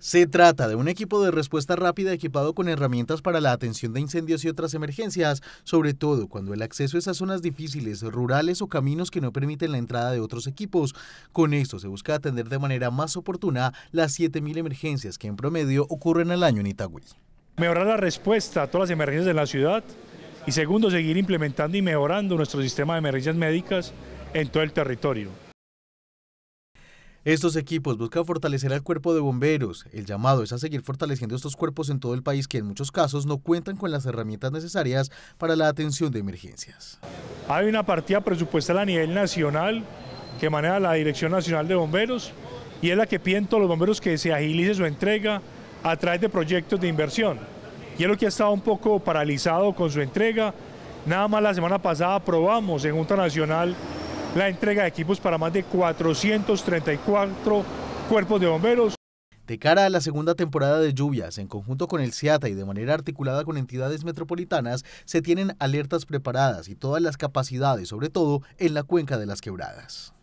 Se trata de un equipo de respuesta rápida equipado con herramientas para la atención de incendios y otras emergencias, sobre todo cuando el acceso es a zonas difíciles, rurales o caminos que no permiten la entrada de otros equipos. Con esto se busca atender de manera más oportuna las 7.000 emergencias que en promedio ocurren al año en Itagüí. Mejorar la respuesta a todas las emergencias de la ciudad y segundo, seguir implementando y mejorando nuestro sistema de emergencias médicas en todo el territorio. Estos equipos buscan fortalecer al cuerpo de bomberos. El llamado es a seguir fortaleciendo estos cuerpos en todo el país que en muchos casos no cuentan con las herramientas necesarias para la atención de emergencias. Hay una partida presupuestal a nivel nacional que maneja la Dirección Nacional de Bomberos y es la que piden todos los bomberos que se agilice su entrega a través de proyectos de inversión. Y es lo que ha estado un poco paralizado con su entrega. Nada más la semana pasada aprobamos en Junta Nacional la entrega de equipos para más de 434 cuerpos de bomberos. De cara a la segunda temporada de lluvias, en conjunto con el SEATA y de manera articulada con entidades metropolitanas, se tienen alertas preparadas y todas las capacidades, sobre todo en la cuenca de las quebradas.